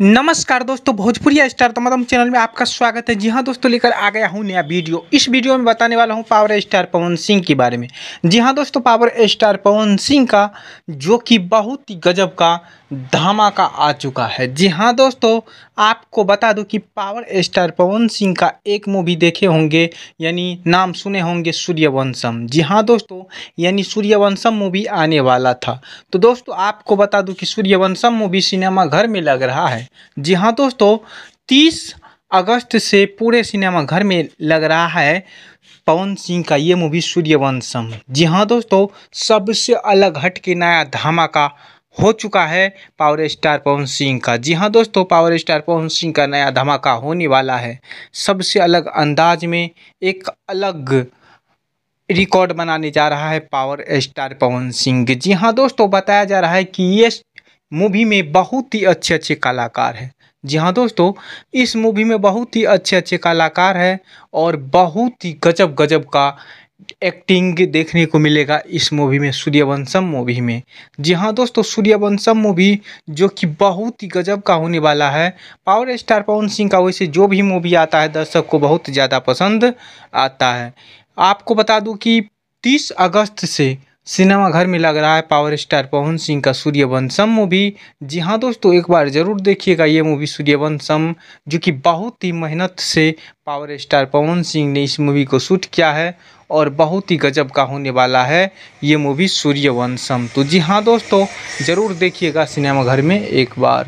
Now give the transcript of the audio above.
नमस्कार दोस्तों भोजपुरी स्टार तमाम चैनल में आपका स्वागत है जी हाँ दोस्तों लेकर आ गया हूँ नया वीडियो इस वीडियो में बताने वाला हूँ पावर स्टार पवन सिंह के बारे में जी हाँ दोस्तों पावर स्टार पवन सिंह का जो कि बहुत ही गजब का धमाका आ चुका है जी हाँ दोस्तों आपको बता दो कि पावर स्टार पवन सिंह का एक मूवी देखे होंगे यानी नाम सुने होंगे सूर्यवंशम जी हाँ दोस्तों यानी सूर्यवंशम मूवी आने वाला था तो दोस्तों आपको बता दो कि सूर्यवंशम मूवी सिनेमा घर में लग रहा है जी हाँ दोस्तों तीस अगस्त से पूरे सिनेमा घर में लग रहा है पवन सिंह का ये मूवी सूर्यवंशम जी हाँ दोस्तों सबसे अलग हट के नया धमाका हो चुका है पावर स्टार पवन सिंह का जी हाँ दोस्तों पावर स्टार पवन सिंह का नया धमाका होने वाला है सबसे अलग अंदाज में एक अलग रिकॉर्ड बनाने जा रहा है पावर स्टार पवन सिंह जी हाँ दोस्तों बताया जा रहा है कि ये मूवी में बहुत ही अच्छे अच्छे कलाकार हैं जी हाँ दोस्तों इस मूवी में बहुत ही अच्छे अच्छे कलाकार हैं और बहुत ही गजब गजब का एक्टिंग देखने को मिलेगा इस मूवी में सूर्यवंशम मूवी में जी हाँ दोस्तों सूर्यवंशम मूवी जो कि बहुत ही गजब का होने वाला है पावर स्टार पवन सिंह का वैसे जो भी मूवी आता है दर्शक को बहुत ज़्यादा पसंद आता है आपको बता दूँ कि 30 अगस्त से सिनेमा घर में लग रहा है पावर स्टार पवन सिंह का सूर्यवंशम मूवी जी हाँ दोस्तों एक बार ज़रूर देखिएगा ये मूवी सूर्यवंशम जो कि बहुत ही मेहनत से पावर स्टार पवन सिंह ने इस मूवी को शूट किया है और बहुत ही गजब का होने वाला है ये मूवी सूर्यवंशम तो जी हाँ दोस्तों ज़रूर देखिएगा सिनेमा घर में एक बार